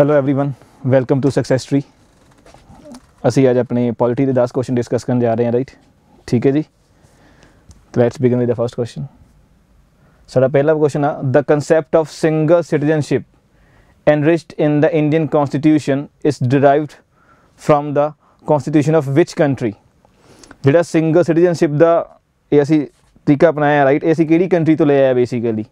Hello everyone welcome to success tree ਅਸੀਂ ਅੱਜ ਆਪਣੇ ਪੋਲਿਟੀ ਦੇ 10 ਕੁਐਸਚਨ ਡਿਸਕਸ ਕਰਨ ਜਾ ਰਹੇ ਹਾਂ ਰਾਈਟ ਠੀਕ ਹੈ ਜੀ let's begin with the first question ਸਾਡਾ ਪਹਿਲਾ ਕੁਐਸਚਨ ਆ the concept of single citizenship enriched in the Indian constitution is derived from the constitution of which country ਜਿਹੜਾ ਸਿੰਗਲ ਸਿਟੀਜ਼ਨਸ਼ਿਪ ਦਾ ਇਹ ਅਸੀਂ ਤਰੀਕਾ ਅਪਣਾਇਆ ਰਾਈਟ ਇਹ ਅਸੀਂ ਕਿਹੜੀ ਕੰਟਰੀ ਤੋਂ ਲਿਆ ਆ ਬੇਸਿਕਲੀ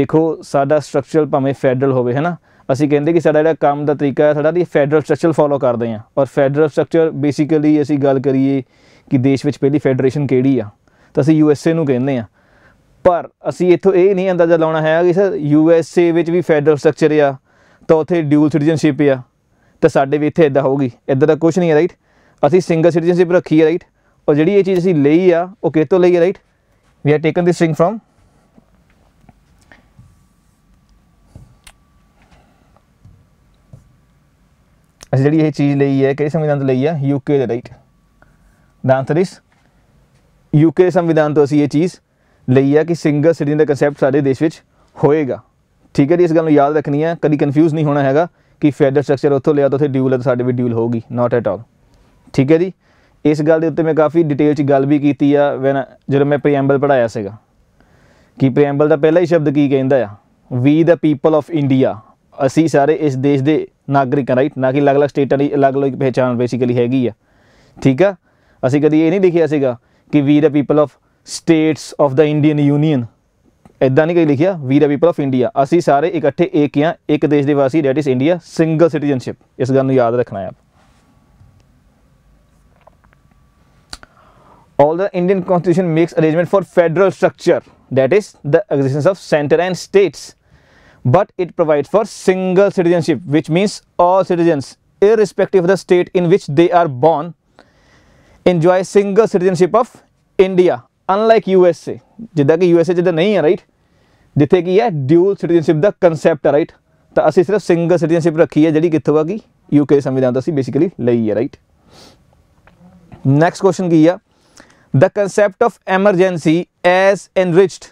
ਦੇਖੋ ਸਾਡਾ ਸਟਰਕਚਰਲ ਭਾਵੇਂ ਫੈਡਰਲ ਹੋਵੇ ਹੈਨਾ ਅਸੀਂ ਕਹਿੰਦੇ ਕਿ ਸਾਡਾ ਜਿਹੜਾ ਕੰਮ ਦਾ ਤਰੀਕਾ ਹੈ ਸਾਡਾ ਦੀ ਫੈਡਰਲ ਸਟਰਕਚਰ ਫੋਲੋ ਕਰਦੇ ਆ ਔਰ ਫੈਡਰਲ ਸਟਰਕਚਰ ਬੇਸਿਕਲੀ ਅਸੀਂ ਗੱਲ ਕਰੀਏ ਕਿ ਦੇਸ਼ ਵਿੱਚ ਪਹਿਲੀ ਫੈਡਰੇਸ਼ਨ ਕਿਹੜੀ ਆ ਤਾਂ ਅਸੀਂ ਯੂ ਐਸ ਏ ਨੂੰ ਕਹਿੰਦੇ ਆ ਪਰ ਅਸੀਂ ਇੱਥੋਂ ਇਹ ਨਹੀਂ ਅੰਦਾਜ਼ਾ ਲਾਉਣਾ ਹੈ ਕਿ ਸਰ ਯੂ ਐਸ ਏ ਵਿੱਚ ਵੀ ਫੈਡਰਲ ਸਟਰਕਚਰ ਆ ਤਾਂ ਉੱਥੇ ਡਿਊਲ ਸਿਟੀਜ਼ਨਸ਼ਿਪ ਆ ਤਾਂ ਸਾਡੇ ਵੀ ਇੱਥੇ ਇਦਾਂ ਹੋਊਗੀ ਇਦਾਂ ਦਾ ਕੁਝ ਨਹੀਂ ਹੈ ਰਾਈਟ ਅਸੀਂ ਸਿੰਗਲ ਸਿਟੀਜ਼ਨਸ਼ਿਪ ਰੱਖੀ ਹੈ ਰਾਈਟ ਔਰ ਜਿਹੜੀ ਇਹ ਚੀਜ਼ ਅਸੀਂ ਲਈ ਆ ਉਹ ਕਿਤੋਂ ਲਈ ਹੈ right we are taken this thing from ਅਸੀਂ ਜਿਹੜੀ ਇਹ ਚੀਜ਼ ਲਈ ਹੈ ਕਿਹੜੇ ਸੰਵਿਧਾਨ ਤੋਂ ਲਈ ਹੈ ਯੂਕੇ ਦੇ right the answer is UK ਸੰਵਿਧਾਨ ਤੋਂ ਅਸੀਂ ਇਹ ਚੀਜ਼ ਲਈ ਹੈ ਕਿ ਸਿੰਗਲ ਸਿਟੀਜ਼ਨ ਦਾ ਕਨਸੈਪਟ ਸਾਡੇ ਦੇਸ਼ ਵਿੱਚ ਹੋਏਗਾ ਠੀਕ ਹੈ ਜੀ ਇਸ ਗੱਲ ਨੂੰ ਯਾਦ ਰੱਖਣੀ ਹੈ ਕਦੀ ਕਨਫਿਊਜ਼ ਨਹੀਂ ਹੋਣਾ ਹੈਗਾ ਕਿ ਫੈਡਰਲ ਸਟਰਕਚਰ ਉੱਥੋਂ ਲਿਆ ਤਾਂ ਉੱਥੇ ਡਿਊਲ ਹੈ ਤਾਂ ਸਾਡੇ ਵੀ ਡਿਊਲ ਹੋਊਗੀ ਨਾਟ ਐਟ ਆਲ ਠੀਕ ਹੈ ਜੀ ਇਸ ਗੱਲ ਦੇ ਉੱਤੇ ਮੈਂ ਕਾਫੀ ਡਿਟੇਲ 'ਚ ਗੱਲ ਵੀ ਕੀਤੀ ਆ ਵੈਨ ਜਦੋਂ ਮੈਂ ਪ੍ਰੀਐਂਬਲ ਪੜਾਇਆ ਸੀਗਾ ਕਿ ਪ੍ਰੀਐਂਬਲ ਦਾ ਪਹਿਲਾ ਹੀ ਸ਼ਬਦ ਕੀ ਕਹਿੰਦਾ ਆ we the people of India ਅਸੀਂ ਸਾਰੇ ਇਸ ਦੇਸ਼ ਦੇ ਨਾਗਰਿਕ ਹਾਂ ਰਾਈਟ ਨਾ ਕਿ ਅਲੱਗ-ਅਲੱਗ ਸਟੇਟਾਂ ਦੀ ਅਲੱਗ-ਅਲੱਗ ਪਹਿਚਾਨ ਬੇਸਿਕਲੀ ਹੈਗੀ ਆ ਠੀਕ ਆ ਅਸੀਂ ਕਦੀ ਇਹ ਨਹੀਂ ਲਿਖਿਆ ਸੀਗਾ ਕਿ we the people of states of the Indian union ਇਦਾਂ ਨਹੀਂ ਕਹੀ ਲਿਖਿਆ we the people of India ਅਸੀਂ ਸਾਰੇ ਇਕੱਠੇ ਇੱਕ ਹਾਂ ਇੱਕ ਦੇਸ਼ ਦੇ ਵਾਸੀ that is India single citizenship ਇਸ ਗੱਲ ਨੂੰ ਯਾਦ ਰੱਖਣਾ ਹੈ all the Indian constitution makes arrangement for federal structure that is the existence of centre and states but it provides for single citizenship which means all citizens irrespective of the state in which they are born enjoy single citizenship of India unlike USA ਜਿੱਦਾਂ ਕਿ USA ਜਿੱਦਾਂ ਨਹੀਂ ਹੈ right ਜਿੱਥੇ ਕੀ ਹੈ dual citizenship ਦਾ concept ਹੈ ਰਾਈਟ ਤਾਂ ਅਸੀਂ ਸਿਰਫ ਸਿੰਗਲ ਸਿਟੀਜ਼ਨਸ਼ਿਪ ਰੱਖੀ ਹੈ ਜਿਹੜੀ ਕਿੱਥੋਂ ਆ ਗਈ ਯੂਕੇ ਸੰਵਿਧਾਨ ਤੋਂ ਅਸੀਂ ਬੇਸਿਕਲੀ ਲਈ ਹੈ ਰਾਈਟ ਨੈਕਸਟ ਕੁਐਸਚਨ ਕੀ ਆ the concept of emergency as enriched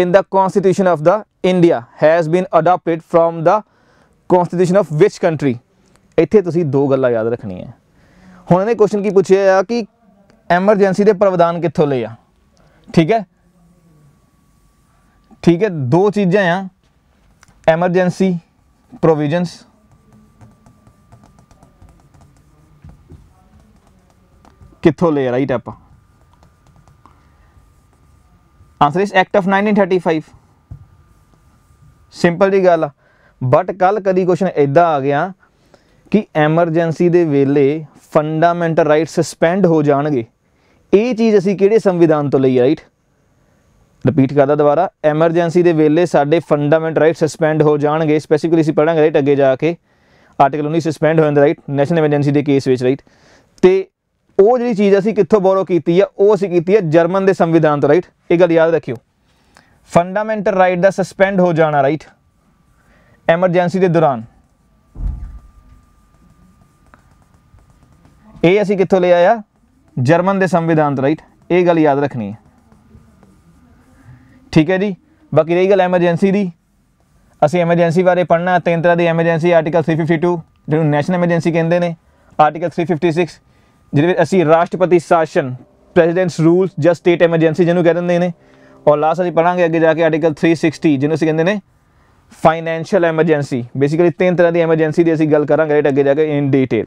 in the constitution of the India has been adopted from the constitution of which country ਇੱਥੇ ਤੁਸੀਂ ਦੋ ਗੱਲਾਂ ਯਾਦ ਰੱਖਣੀਆਂ ਹੁਣ ਇਹਨੇ ਕੁਐਸਚਨ ਕੀ ਪੁੱਛਿਆ ਆ ਕਿ ਐਮਰਜੈਂਸੀ ਦੇ ਪ੍ਰਵਿਧਾਨ ਕਿੱਥੋਂ ਲਏ ਆ ਠੀਕ ਹੈ ਠੀਕ ਹੈ ਦੋ ਚੀਜ਼ਾਂ ਆ ਐਮਰਜੈਂਸੀ ਪ੍ਰੋਵੀਜ਼ਨਸ ਕਿੱਥੋਂ ਲਏ ਰਾਈਟ ਆਪਾਂ ਆਨਸਰ ਇਸ ਐਕਟ ਆਫ 1935 ਸਿੰਪਲ ਜੀ ਗੱਲ ਆ ਬਟ ਕੱਲ ਕਦੀ ਕੁਐਸਚਨ ਇਦਾਂ ਆ ਗਿਆ ਕਿ ਐਮਰਜੈਂਸੀ ਦੇ ਵੇਲੇ ਫੰਡਾਮੈਂਟਲ ਰਾਈਟ ਸਸਪੈਂਡ ਹੋ ਜਾਣਗੇ ਇਹ ਚੀਜ਼ ਅਸੀਂ ਕਿਹੜੇ ਸੰਵਿਧਾਨ ਤੋਂ ਲਈ ਰਾਈਟ ਰਿਪੀਟ ਕਰਦਾ ਦੁਬਾਰਾ ਐਮਰਜੈਂਸੀ ਦੇ ਵੇਲੇ ਸਾਡੇ ਫੰਡਾਮੈਂਟਲ ਰਾਈਟ ਸਸਪੈਂਡ ਹੋ ਜਾਣਗੇ ਸਪੈਸੀਫਿਕਲੀ ਅਸੀਂ ਪੜਾਂਗੇ ਰਾਈਟ ਅੱਗੇ ਜਾ ਕੇ ਆਰਟੀਕਲ 19 ਸਸਪੈਂਡ ਹੋ ਜਾਂਦਾ ਰਾਈਟ ਨੈਸ਼ਨਲ ਐਮਰਜੈਂਸੀ ਦੇ ਕੇਸ ਵਿੱਚ ਰਾਈਟ ਤੇ ਉਹ ਜਿਹੜੀ ਚੀਜ਼ ਅਸੀਂ ਕਿੱਥੋਂ ਬੋਰੋ ਕੀਤੀ ਆ ਉਹ ਅਸੀਂ ਕੀਤੀ ਆ ਜਰਮਨ ਦੇ ਸੰਵਿਧਾਨ ਤੋਂ ਰਾਈਟ ਇਹ ਗੱਲ ਯਾਦ ਰੱਖਿਓ ਫੰਡਾਮੈਂਟਲ ਰਾਈਟ ਦਾ ਸਸਪੈਂਡ ਹੋ ਜਾਣਾ ਰਾਈਟ ਐਮਰਜੈਂਸੀ ਦੇ ਦੌਰਾਨ ਇਹ ਅਸੀਂ ਕਿੱਥੋਂ ਲੈ ਆਇਆ ਜਰਮਨ ਦੇ ਸੰਵਿਧਾਨ ਤੋਂ ਰਾਈਟ ਇਹ ਗੱਲ ਯਾਦ ਰੱਖਣੀ ਹੈ ਠੀਕ ਹੈ ਜੀ ਬਾਕੀ ਰਹੀ ਗੱਲ ਐਮਰਜੈਂਸੀ ਦੀ ਅਸੀਂ ਐਮਰਜੈਂਸੀ ਬਾਰੇ ਪੜ੍ਹਨਾ ਤਿੰਨ ਤਰ੍ਹਾਂ ਦੀ ਐਮਰਜੈਂਸੀ ਆਰਟੀਕਲ 352 ਜਿਹਨੂੰ ਨੈਸ਼ਨਲ ਐਮਰਜੈਂਸੀ ਕਹਿੰਦੇ ਨੇ ਆਰਟੀਕਲ 356 ਜਿਹਦੇ ਵਿੱਚ ਅਸੀਂ ਰਾਸ਼ਟਰਪਤੀ ਸ਼ਾਸਨ ਪ੍ਰੈਜ਼ੀਡੈਂਟਸ ਰੂਲਸ ਜਾਂ ਸਟੇਟ ਐਮਰਜੈਂਸੀ ਜਿਹਨੂੰ ਕਹਿੰਦੇ ਨੇ ਔਰ ਲਾਸਟ ਅਸੀਂ ਪੜਾਂਗੇ ਅੱਗੇ ਜਾ ਕੇ ਆਰਟੀਕਲ 360 ਜਿਹਨੂੰ ਅਸੀਂ ਕਹਿੰਦੇ ਨੇ ਫਾਈਨੈਂਸ਼ੀਅਲ ਐਮਰਜੈਂਸੀ ਬੇਸਿਕਲੀ ਤਿੰਨ ਤਰ੍ਹਾਂ ਦੀ ਐਮਰਜੈਂਸੀ ਦੀ ਅਸੀਂ ਗੱਲ ਕਰਾਂਗੇ ਰੇਟ ਅੱਗੇ ਜਾ ਕੇ ਇਨ ਡੀਟੇਲ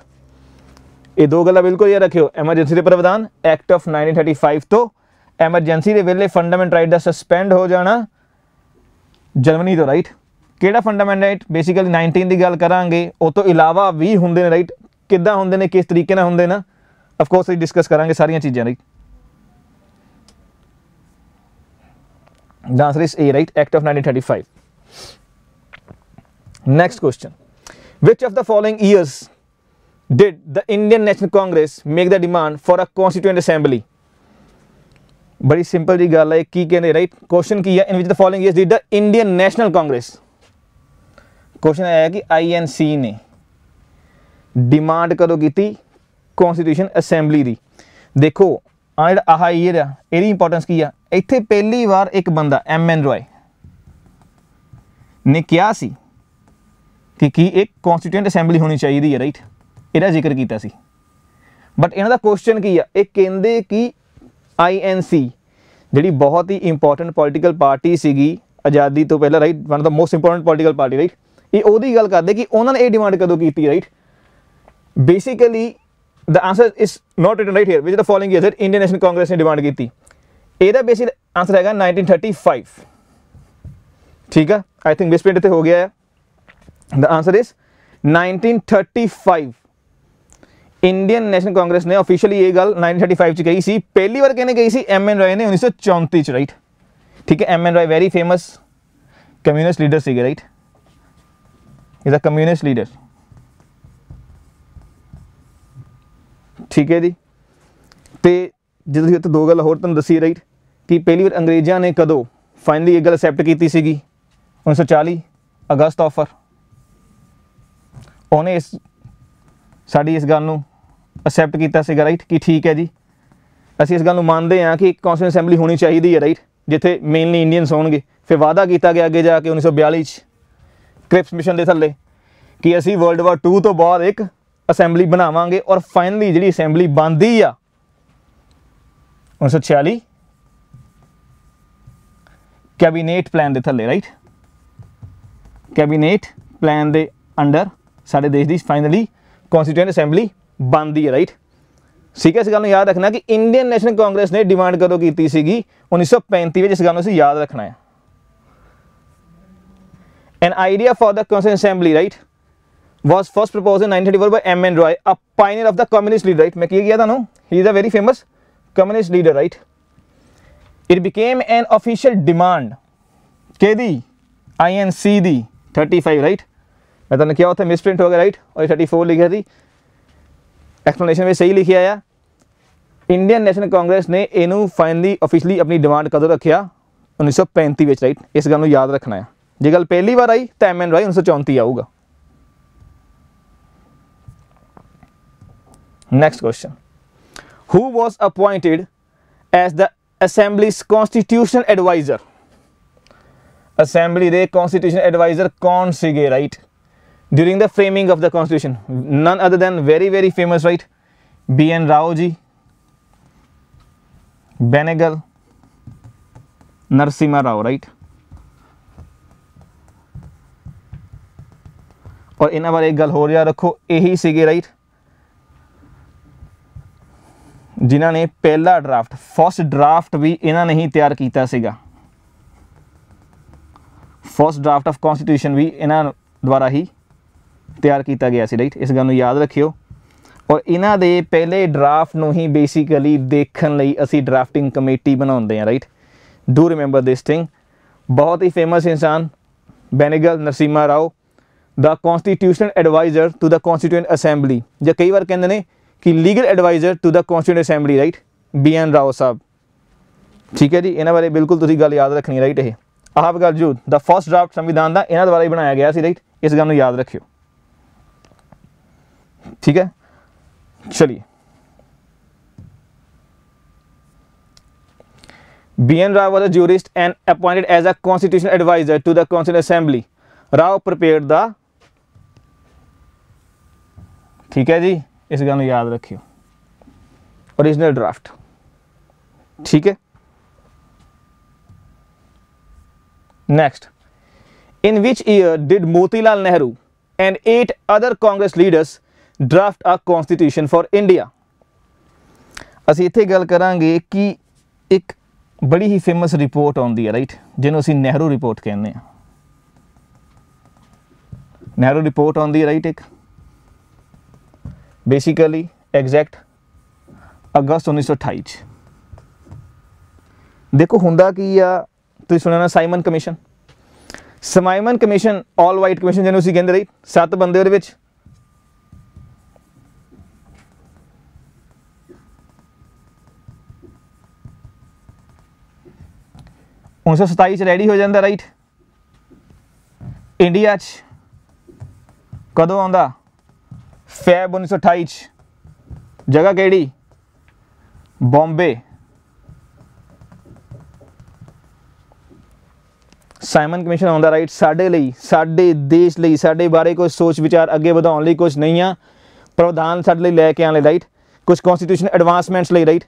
ਇਹ ਦੋ ਗੱਲਾਂ ਬਿਲਕੁਲ ਯਾਦ ਰੱਖਿਓ ਐਮਰਜੈਂਸੀ ਦੇ ਪ੍ਰਵਧਾਨ ਐਕਟ ਆਫ 1935 ਤੋਂ ਐਮਰਜੈਂਸੀ ਦੇ ਵੇਲੇ ਫੰਡਾਮੈਂਟ ਰਾਈਟ ਦਾ ਸਸਪੈਂਡ ਹੋ ਜਾਣਾ ਜਰਮਨੀ ਤੋਂ ਰਾਈਟ ਕਿਹੜਾ ਫੰਡਾਮੈਂਟ ਰਾਈਟ ਬੇਸਿਕਲੀ 19 ਦੀ ਗੱਲ ਕਰਾਂਗੇ ਉਹ ਤੋਂ ਇਲਾਵਾ ਵੀ ਹੁੰਦੇ ਨੇ ਰਾਈਟ ਕਿੱਦਾਂ ਹੁੰਦੇ ਨੇ ਕਿਸ ਤਰੀਕੇ ਨਾਲ ਹੁੰਦੇ ਨੇ ਆਫ ਕੋਰਸ ਅਸੀਂ ਡਿਸਕਸ ਕਰਾਂਗੇ ਸਾਰੀਆਂ ਚੀਜ਼ਾਂ right The answer is A, right? Act of 1935. Next question. Which of the following years did the Indian National Congress make the demand for a constituent assembly? बड़ी सिंपल जी गल है की कहते राइट क्वेश्चन की है in which the following is the Indian National Congress question आया कि आईएनसी ने डिमांड कदों की कॉन्स्टिट्यूशन असेंबली की देखो ਆ ਜਿਹੜਾ ਆਹ ਈਅਰ ਆ ਇਹਦੀ ਇੰਪੋਰਟੈਂਸ ਕੀ ਆ ਇੱਥੇ ਪਹਿਲੀ ਵਾਰ ਇੱਕ ਬੰਦਾ ਐਮ ਐਨ ਰੋਏ ਨੇ ਕਿਹਾ ਸੀ ਕਿ ਕੀ ਇੱਕ ਕਨਸਟੀਟਿਊਂਟ ਅਸੈਂਬਲੀ ਹੋਣੀ ਚਾਹੀਦੀ ਹੈ ਰਾਈਟ ਇਹਦਾ ਜ਼ਿਕਰ ਕੀਤਾ ਸੀ ਬਟ ਇਹਨਾਂ ਦਾ ਕੁਐਸਚਨ ਕੀ ਆ ਇਹ ਕਹਿੰਦੇ ਕਿ ਆਈ ਐਨ ਸੀ ਜਿਹੜੀ ਬਹੁਤ ਹੀ ਇੰਪੋਰਟੈਂਟ ਪੋਲਿਟੀਕਲ ਪਾਰਟੀ ਸੀਗੀ ਆਜ਼ਾਦੀ ਤੋਂ ਪਹਿਲਾਂ right one of the most important political party right ਇਹ ਉਹਦੀ ਗੱਲ ਕਰਦੇ ਕਿ ਉਹਨਾਂ ਨੇ ਇਹ ਡਿਮਾਂਡ ਕਦੋਂ ਕੀਤੀ right basically the answer is not written right here which the following year Indian National Congress ने डिमांड की बेसिक आंसर है नाइनटीन थर्टी फाइव ठीक है आई थिंक बेस पेंट हो गया है the answer is nineteen thirty five Indian National Congress ने ऑफिशियली ये गल 1935 च कही सी पहली बार कहने कही सी एम एन रॉय ने उन्नीस 1934 च राइट ठीक है M N Roy very famous communist leader सी right is a communist leader ਠੀਕ ਹੈ ਜੀ ਤੇ ਜਦੋਂ ਤੁਸੀਂ ਇੱਥੇ ਦੋ ਗੱਲ ਹੋਰ ਤੁਹਾਨੂੰ ਦੱਸੀ ਰਾਈਟ ਕਿ ਪਹਿਲੀ ਵਾਰ ਅੰਗਰੇਜ਼ਾਂ ਨੇ ਕਦੋਂ ਫਾਈਨਲੀ ਇਹ ਗੱਲ ਅਸੈਪਟ ਕੀਤੀ ਸੀਗੀ 1940 ਅਗਸਤ ਆਫਰ ਉਹਨੇ ਇਸ ਸਾਡੀ ਇਸ ਗੱਲ ਨੂੰ ਅਸੈਪਟ ਕੀਤਾ ਸੀਗਾ ਰਾਈਟ ਕਿ ਠੀਕ ਹੈ ਜੀ ਅਸੀਂ ਇਸ ਗੱਲ ਨੂੰ ਮੰਨਦੇ ਹਾਂ ਕਿ ਇੱਕ ਕੌਂਸਲ ਅਸੈਂਬਲੀ ਹੋਣੀ ਚਾਹੀਦੀ ਹੈ ਰਾਈਟ ਜਿੱਥੇ ਮੇਨਲੀ ਇੰਡੀਅਨਸ ਹੋਣਗੇ ਫਿਰ ਵਾਅਦਾ ਕੀਤਾ ਗਿਆ ਅੱਗੇ ਜਾ ਕੇ 1942 ਚ ਕ੍ਰਿਪਸ ਮਿਸ਼ਨ ਦੇ ਥੱਲੇ ਕਿ ਅਸੀਂ ਵਰਲਡ ਵਾਰ 2 ਤੋਂ ਬਾਅਦ ਇੱਕ ਅਸੈਂਬਲੀ ਬਣਾਵਾਂਗੇ ਔਰ ਫਾਈਨਲੀ ਜਿਹੜੀ ਅਸੈਂਬਲੀ ਬੰਦੀ ਆ 1946 ਕੈਬਨਿਟ ਪਲਾਨ ਦੇ ਥੱਲੇ ਰਾਈਟ ਕੈਬਨਿਟ ਪਲਾਨ ਦੇ ਅੰਡਰ ਸਾਡੇ ਦੇਸ਼ ਦੀ ਫਾਈਨਲੀ ਕਨਸਟੀਟਿਊਂਟ ਅਸੈਂਬਲੀ ਬਣਦੀ ਹੈ ਰਾਈਟ ਠੀਕ ਹੈ ਇਸ ਗੱਲ ਨੂੰ ਯਾਦ ਰੱਖਣਾ ਕਿ ਇੰਡੀਅਨ ਨੈਸ਼ਨਲ ਕਾਂਗਰਸ ਨੇ ਡਿਮਾਂਡ ਕਦੋਂ ਕੀਤੀ ਸੀਗੀ 1935 ਵਿੱਚ ਇਸ ਗੱਲ ਨੂੰ ਅਸੀਂ ਯਾਦ ਰੱਖਣਾ ਹੈ an idea for the constituent assembly right was first proposed in 1934 by M.N. Roy, a pioneer of the communist leader, right? Make it no? He is a very famous communist leader, right? It became an official demand. KD, INCD, 35, right? I don't know what misprint was, right? Or 34 was written. Explanation was right. Indian National Congress ne enu finally officially apni demand kadon rakhya 1935 vich right is gal nu yaad rakhna hai je gal pehli var aayi ta mn roy 1934 aauga Next question. Who was appointed as the Assembly's constitutional advisor? Assembly Day constitutional advisor kaun sige right? During the framing of the constitution. None other than very very famous right? B.N. Raoji, Benegal, Narsimha Rao right? और इन्होंने बारे गल हो रहा रखो यही सीगे ਜਿਨ੍ਹਾਂ ਨੇ ਪਹਿਲਾ ਡਰਾਫਟ ਫਸਟ ਡਰਾਫਟ ਵੀ ਇਹਨਾਂ ਨੇ ਹੀ ਤਿਆਰ ਕੀਤਾ ਸੀਗਾ ਫਸਟ ਡਰਾਫਟ ਆਫ ਕਨਸਟੀਟਿਊਸ਼ਨ ਵੀ ਇਹਨਾਂ ਦੁਆਰਾ ਹੀ ਤਿਆਰ ਕੀਤਾ ਗਿਆ ਸੀ ਰਾਈਟ ਇਸ ਗੱਲ ਨੂੰ ਯਾਦ ਰੱਖਿਓ ਔਰ ਇਹਨਾਂ ਦੇ ਪਹਿਲੇ ਡਰਾਫਟ ਨੂੰ ਹੀ ਬੇਸਿਕਲੀ ਦੇਖਣ ਲਈ ਅਸੀਂ ਡਰਾਫਟਿੰਗ ਕਮੇਟੀ ਬਣਾਉਂਦੇ ਹਾਂ right do remember this thing ਬਹੁਤ ਹੀ ਫੇਮਸ ਇਨਸਾਨ Benegal Narasimha Rao the constitutional adviser to the constituent assembly ਜਾਂ ਕਈ ਵਾਰ ਕਹਿੰਦੇ ਨੇ कि legal adviser to the constituent assembly right B N Rao sahib ਠੀਕ ਹੈ ਜੀ ਇਹਨਾਂ ਬਾਰੇ ਬਿਲਕੁਲ ਤੁਸੀਂ ਗੱਲ ਯਾਦ ਰੱਖਣੀ ਰਾਈਟ ਇਹ ਆਪ ਗੱਲ ਜੋ ਦਾ ਫਰਸਟ ਡਰਾਫਟ ਸੰਵਿਧਾਨ ਦਾ ਇਹਨਾਂ ਦੁਆਰਾ ਹੀ ਬਣਾਇਆ ਗਿਆ ਸੀ ਰਾਈਟ ਇਸ ਗੱਲ ਨੂੰ ਯਾਦ ਰੱਖਿਓ ठीक है चलिए BN Rao was a jurist and appointed as a constitutional advisor to the Constitutional Assembly. Rao prepared the ठीक है जी ਇਸ ਗੱਲ ਨੂੰ ਯਾਦ ਰੱਖਿਓ ओरिजिनल ड्राफ्ट ਹੈ next in which which did Moti Lal Nehru and 8 other Congress leaders draft a constitution for India ਅਸੀਂ ਇੱਥੇ ਗੱਲ ਕਰਾਂਗੇ ਕਿ ਇੱਕ ਬੜੀ ਹੀ ਫੇਮਸ ਰਿਪੋਰਟ ਆਉਂਦੀ ਹੈ ਰਾਈਟ ਜਿਹਨੂੰ ਅਸੀਂ ਨਹਿਰੂ ਰਿਪੋਰਟ ਕਹਿੰਦੇ ਆ ਨਹਿਰੂ ਰਿਪੋਰਟ ਆਉਂਦੀ ਹੈ ਰਾਈਟ ਇੱਕ ਬੇਸਿਕਲੀ ਐਗਜ਼ੈਕਟ ਅਗਸਤ 1928 ਚ ਦੇਖੋ ਹੁੰਦਾ ਕੀ ਆ ਤੁਸੀਂ ਸੁਣਿਆ ਨਾ Simon commission Simon commission 올 white commission ਜਿਹਨੂੰ ਅਸੀਂ ਕਹਿੰਦੇ ਰਹੀ ਸੱਤ ਬੰਦੇ ਉਹਦੇ ਵਿੱਚ ਉਸ 1927 ਚ ਰੈਡੀ ਹੋ ਜਾਂਦਾ ਰਾਈਟ ਇੰਡੀਆ ਚ ਕਦੋਂ ਆਉਂਦਾ ਫੈਬ 1928 ਜਗ੍ਹਾ ਕਿਹੜੀ ਬੰਬੇ ਸਾਈਮਨ ਕਮਿਸ਼ਨ ਆਨ ਦਾ ਰਾਈਟ ਸਾਡੇ ਲਈ ਸਾਡੇ ਦੇਸ਼ ਲਈ ਸਾਡੇ ਬਾਰੇ ਕੋਈ ਸੋਚ ਵਿਚਾਰ ਅੱਗੇ ਵਧਾਉਣ ਲਈ ਕੁਝ ਨਹੀਂ ਆ ਪ੍ਰਵਧਾਨ ਸਾਡੇ ਲਈ ਲੈ ਕੇ ਆਣ ਲਈ ਰਾਈਟ ਕੁਝ ਕਨਸਟੀਟਿਊਸ਼ਨ ਐਡਵਾਂਸਮੈਂਟਸ ਲਈ ਰਾਈਟ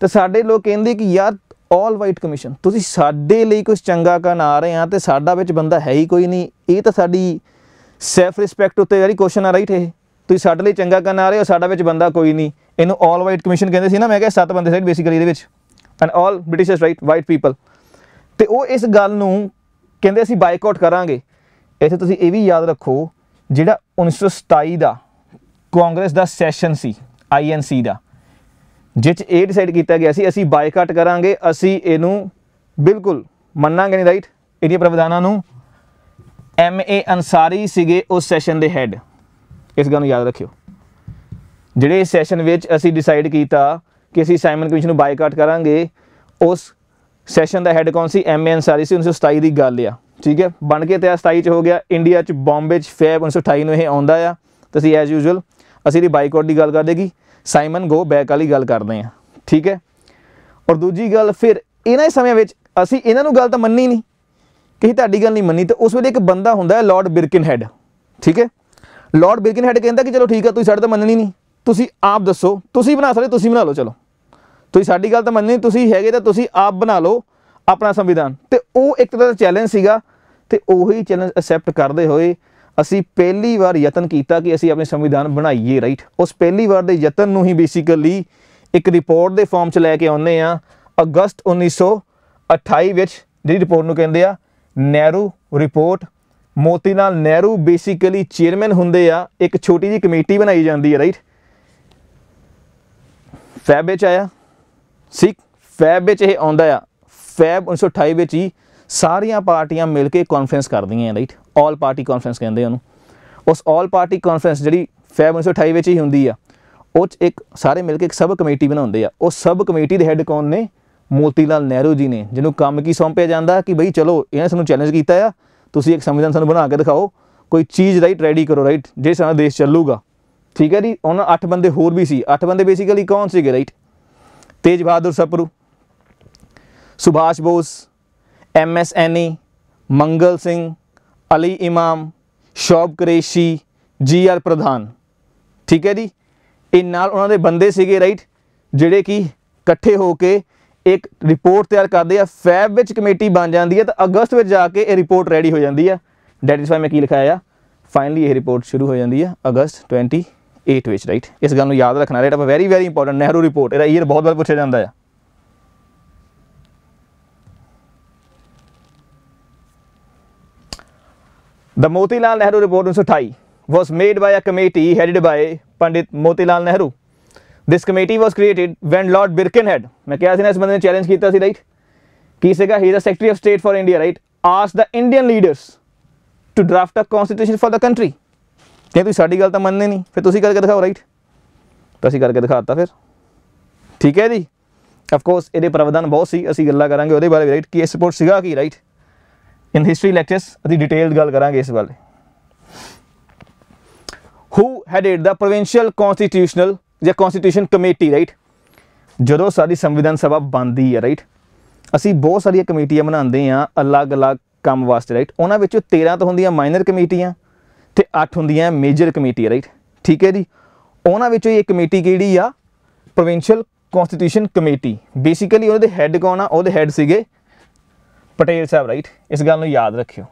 ਤੇ ਸਾਡੇ ਲੋਕ ਕਹਿੰਦੇ ਕਿ ਯਾਰ ਆਲ ਵਾਈਟ ਕਮਿਸ਼ਨ ਤੁਸੀਂ ਸਾਡੇ ਲਈ ਕੁਝ ਚੰਗਾ ਕਰਨ ਆ ਰਹੇ ਆ ਤੇ ਸਾਡਾ ਵਿੱਚ ਬੰਦਾ ਹੈ ਹੀ ਕੋਈ ਨਹੀਂ ਇਹ ਤਾਂ ਸਾਡੀ ਸੈਲਫ ਰਿਸਪੈਕਟ ਉੱਤੇ ਯਾਰੀ ਕੁਐਸਚਨ ਆ ਰਾਈਟ ਇਹ ਤੁਸੀਂ ਸਾਡੇ ਲਈ ਚੰਗਾ ਕਰਨ ਆ ਰਹੇ ਹੋ ਸਾਡਾ ਵਿੱਚ ਬੰਦਾ ਕੋਈ ਨਹੀਂ ਇਹਨੂੰ ਆਲ ਵਾਈਟ ਕਮਿਸ਼ਨ ਕਹਿੰਦੇ ਸੀ ਨਾ ਮੈਂ ਕਿਹਾ ਸੱਤ ਬੰਦੇ ਸੀ ਬੇਸਿਕਲੀ ਇਹਦੇ ਵਿੱਚ and all Britishers right white people ਤੇ ਉਹ ਇਸ ਗੱਲ ਨੂੰ ਕਹਿੰਦੇ ਅਸੀਂ ਬਾਈਕਾਟ ਕਰਾਂਗੇ ਇੱਥੇ ਤੁਸੀਂ ਇਹ ਵੀ ਯਾਦ ਰੱਖੋ ਜਿਹੜਾ 1927 ਦਾ ਕਾਂਗਰਸ ਦਾ ਸੈਸ਼ਨ ਸੀ ਆਈਐਨਸੀ ਦਾ ਜਿੱਚ ਇਹ ਡਿਸਾਈਡ ਕੀਤਾ ਗਿਆ ਸੀ ਅਸੀਂ ਬਾਈਕਾਟ ਕਰਾਂਗੇ ਅਸੀਂ ਇਹਨੂੰ ਬਿਲਕੁਲ ਮੰਨਾਂਗੇ ਨਹੀਂ ਰਾਈਟ ਇਹਦੀਆਂ ਪ੍ਰਵਿਧਾਨਾਂ ਨੂੰ ਐਮ ਏ ਅਨਸਾਰੀ ਸੀਗੇ ਉਸ ਸੈਸ਼ਨ ਦੇ ਹੈੱਡ ਇਸ ਗੱਲ ਨੂੰ ਯਾਦ ਰੱਖਿਓ ਜਿਹੜੇ ਸੈਸ਼ਨ ਵਿੱਚ ਅਸੀਂ ਡਿਸਾਈਡ ਕੀਤਾ ਕਿ ਅਸੀਂ ਸਾਈਮਨ ਕਮਿਸ਼ਨ ਨੂੰ ਬਾਈਕਾਟ ਕਰਾਂਗੇ ਉਸ ਸੈਸ਼ਨ ਦਾ ਹੈੱਡ ਕੌਣ ਸੀ ਐਮ ਐਨ ਸਾਰੀ ਸੀ 1927 ਦੀ ਗੱਲ ਆ ਠੀਕ ਹੈ ਬਣ ਕੇ ਤੇ 27 ਚ ਹੋ ਗਿਆ ਇੰਡੀਆ ਚ ਬੰਬੇ ਚ ਫੈਬ 1928 ਨੂੰ ਇਹ ਆਉਂਦਾ ਆ ਤੁਸੀਂ ਐਸ ਯੂਜੂਅਲ ਅਸੀਂ ਦੀ ਬਾਈਕਾਟ ਦੀ ਗੱਲ ਕਰਦੇ ਕੀ ਸਾਈਮਨ ਗੋ ਬੈਕ ਵਾਲੀ ਗੱਲ ਕਰਦੇ ਆ ਠੀਕ ਹੈ ਔਰ ਦੂਜੀ ਗੱਲ ਫਿਰ ਇਹਨਾਂ ਹੀ ਸਮਿਆਂ ਵਿੱਚ ਅਸੀਂ ਇਹਨਾਂ ਨੂੰ ਗੱਲ ਤਾਂ ਮੰਨੀ ਨਹੀਂ ਕਿ ਤੁਹਾਡੀ ਗੱਲ ਨਹੀਂ ਮੰਨੀ ਤੇ ਉਸ ਵੇਲੇ ਇੱਕ ਬੰਦਾ ਹੁੰਦਾ ਹੈ ਲਾਰਡ ਬਿਰਕਿਨ ਹੈਡ ਠੀਕ ਹੈ ਲਾਰਡ ਬਿਲਕਿਨ ਹੈਡ ਕਹਿੰਦਾ ਕਿ ਚਲੋ ਠੀਕ ਹੈ ਤੁਸੀਂ ਸਾਡੇ ਤਾਂ ਮੰਨਣੀ ਨਹੀਂ ਤੁਸੀਂ ਆਪ ਦੱਸੋ ਤੁਸੀਂ ਬਣਾ ਸਕਦੇ ਤੁਸੀਂ ਬਣਾ ਲਓ ਚਲੋ ਤੁਸੀਂ ਸਾਡੀ ਗੱਲ ਤਾਂ ਮੰਨਣੀ ਤੁਸੀਂ ਹੈਗੇ ਤਾਂ ਤੁਸੀਂ ਆਪ ਬਣਾ ਲਓ ਆਪਣਾ ਸੰਵਿਧਾਨ ਤੇ ਉਹ ਇੱਕ ਤਰ੍ਹਾਂ ਦਾ ਚੈਲੰਜ ਸੀਗਾ ਤੇ ਉਹੀ ਚੈਲੰਜ ਅਸੈਪਟ ਕਰਦੇ ਹੋਏ ਅਸੀਂ ਪਹਿਲੀ ਵਾਰ ਯਤਨ ਕੀਤਾ ਕਿ ਅਸੀਂ ਆਪਣੇ ਸੰਵਿਧਾਨ ਬਣਾਈਏ ਰਾਈਟ ਉਸ ਪਹਿਲੀ ਵਾਰ ਦੇ ਯਤਨ ਨੂੰ ਹੀ ਬੇਸਿਕਲੀ ਇੱਕ ਰਿਪੋਰਟ ਦੇ ਫਾਰਮ 'ਚ ਲੈ ਕੇ ਆਉਂਦੇ ਆ ਅਗਸਤ 1928 ਵਿੱਚ ਜਿਹੜੀ ਰਿਪੋਰਟ ਨੂੰ ਕਹਿੰਦੇ ਆ Nehru report Moti Lal Nehru basically chairman ਹੁੰਦੇ ਆ ਇੱਕ ਛੋਟੀ ਜੀ ਕਮੇਟੀ ਬਣਾਈ ਜਾਂਦੀ ਹੈ ਰਾਈਟ ਫੈਬ ਵਿੱਚ ਆਇਆ ਸੀ ਫੈਬ ਵਿੱਚ ਇਹ ਆਉਂਦਾ ਆ ਫੈਬ 1928 ਵਿੱਚ ਹੀ ਸਾਰੀਆਂ ਪਾਰਟੀਆਂ ਮਿਲ ਕੇ ਕਾਨਫਰੰਸ ਕਰਦੀਆਂ ਰਾਈਟ ਆਲ ਪਾਰਟੀ ਕਾਨਫਰੰਸ ਕਹਿੰਦੇ ਉਹਨੂੰ ਉਸ ਆਲ ਪਾਰਟੀ ਕਾਨਫਰੰਸ ਜਿਹੜੀ ਫੈਬ 1928 ਵਿੱਚ ਹੀ ਹੁੰਦੀ ਆ ਉਹ ਚ ਇੱਕ ਸਾਰੇ ਮਿਲ ਕੇ ਇੱਕ ਸਬ ਕਮੇਟੀ ਬਣਾਉਂਦੇ ਆ ਉਹ ਸਬ ਕਮੇਟੀ ਦੇ ਹੈੱਡ ਕੌਣ ਨੇ ਮੋਤੀ ਲਾਲ ਨਹਿਰੂ ਜੀ ਨੇ ਜਿਹਨੂੰ ਕੰਮ ਕੀ ਸੌਂਪਿਆ ਜਾਂਦਾ ਕਿ ਬਈ ਚਲੋ ਇਹਨਾਂ ਸਾਨੂੰ ਚੈਲੰਜ ਕੀਤਾ ਆ ਤੁਸੀਂ ਇੱਕ ਸੰਵਿਧਾਨ ਸਾਨੂੰ ਬਣਾ ਕੇ ਦਿਖਾਓ ਕੋਈ ਚੀਜ਼ ਰਾਈਟ ਰੈਡੀ ਕਰੋ ਰਾਈਟ ਜੇ ਸਾਡਾ ਦੇਸ਼ ਚੱਲੂਗਾ ਠੀਕ ਹੈ ਜੀ ਉਹਨਾਂ ਅੱਠ ਬੰਦੇ ਹੋਰ ਵੀ ਸੀ ਅੱਠ ਬੰਦੇ ਬੇਸਿਕਲੀ ਕੌਣ ਸੀਗੇ right Tej Bahadur Sapru Subhash Bose M S Aney Mangal Singh Ali Imam Shuaib Qureshi G R ਪ੍ਰਧਾਨ ਠੀਕ ਹੈ ਜੀ ਇਹ ਨਾਲ ਉਹਨਾਂ ਦੇ ਬੰਦੇ ਸੀਗੇ ਰਾਈਟ ਜਿਹੜੇ ਕਿ ਇਕੱਠੇ ਹੋ ਕੇ ਇੱਕ ਰਿਪੋਰਟ ਤਿਆਰ ਕਰਦੇ ਆ ਫੈਬ ਵਿੱਚ ਕਮੇਟੀ ਬਣ ਜਾਂਦੀ ਹੈ ਤਾਂ ਅਗਸਤ ਵਿੱਚ ਜਾ ਕੇ ਇਹ ਰਿਪੋਰਟ ਰੈਡੀ ਹੋ ਜਾਂਦੀ ਆ ਦੈਟ ਇਜ਼ ਵਾਈ ਮੈਂ ਕੀ ਲਿਖਾਇਆ ਆ ਫਾਈਨਲੀ ਇਹ ਰਿਪੋਰਟ ਸ਼ੁਰੂ ਹੋ ਜਾਂਦੀ ਆ ਅਗਸਤ 28 ਵਿੱਚ ਰਾਈਟ ਇਸ ਗੱਲ ਨੂੰ ਯਾਦ ਰੱਖਣਾ ਰੇਟ ਆ very very important Nehru report ਇਹਦਾ ਈਅਰ ਬਹੁਤ ਵਾਰ ਪੁੱਛਿਆ ਜਾਂਦਾ ਆ Moti Lal Nehru report 1928 made by a committee headed by Pandit Moti Lal Nehru. this committee was created when Lord Birkenhead ਮੈਂ ਕਿਹਾ ਸੀ ਨਾ ਇਸ ਬੰਦੇ ਨੇ ਚੈਲੰਜ ਕੀਤਾ ਸੀ ਰਾਈਟ ਕੀ ਸੀਗਾ he is a secretary of state for India right ask the Indian leaders to draft a constitution for the country ਤੇ ਤੁਸੀਂ ਸਾਡੀ ਗੱਲ ਤਾਂ ਮੰਨਦੇ ਨਹੀਂ ਫਿਰ ਤੁਸੀਂ ਕਰਕੇ ਦਿਖਾਓ ਰਾਈਟ ਤਾਂ ਅਸੀਂ ਕਰਕੇ ਦਿਖਾਤਾ ਫਿਰ ਠੀਕ ਹੈ ਜੀ ਆਫ ਕੋਰਸ ਇਹਦੇ ਪ੍ਰਵਧਾਨ ਬਹੁਤ ਸੀ ਅਸੀਂ ਗੱਲਾਂ ਕਰਾਂਗੇ ਉਹਦੇ ਬਾਰੇ ਰਾਈਟ ਕੀ ਇਹ ਸਪੋਰਟ ਸੀਗਾ ਕੀ ਰਾਈਟ ਇਨ ਹਿਸਟਰੀ ਲੈਕਚਰਸ ਅਸੀਂ ਡਿਟੇਲਡ ਗੱਲ ਕਰਾਂਗੇ ਇਸ ਬਾਰੇ who headed the provincial constitutional ਜਾਂ ਕਨਸਟੀਟਿਊਸ਼ਨ ਕਮੇਟੀ ਰਾਈਟ ਜਦੋਂ ਸਾਡੀ ਸੰਵਿਧਾਨ ਸਭਾ ਬਣਦੀ ਹੈ ਰਾਈਟ ਅਸੀਂ ਬਹੁਤ ਸਾਰੀਆਂ ਕਮੇਟੀਆਂ ਬਣਾਉਂਦੇ ਆ ਅਲੱਗ-ਅਲੱਗ ਕੰਮ ਵਾਸਤੇ ਰਾਈਟ ਉਹਨਾਂ ਵਿੱਚੋਂ 13 ਤਾਂ ਹੁੰਦੀਆਂ ਮਾਈਨਰ ਕਮੇਟੀਆਂ ਤੇ 8 ਹੁੰਦੀਆਂ ਮੇਜਰ ਕਮੇਟੀ ਰਾਈਟ ਠੀਕ ਹੈ ਜੀ ਉਹਨਾਂ ਵਿੱਚੋਂ ਇਹ ਕਮੇਟੀ ਕਿਹੜੀ ਆ ਪ੍ਰੋਵਿੰਸ਼ੀਅਲ ਕਨਸਟੀਟਿਊਸ਼ਨ ਕਮੇਟੀ ਬੇਸਿਕਲੀ ਉਹਦੇ ਹੈੱਡ ਕੌਣ ਆ ਉਹਦੇ ਹੈੱਡ ਸੀਗੇ ਪਟੇਲ ਸਾਹਿਬ ਰਾਈਟ ਇਸ ਗੱਲ ਨੂੰ ਯਾਦ ਰੱਖਿਓ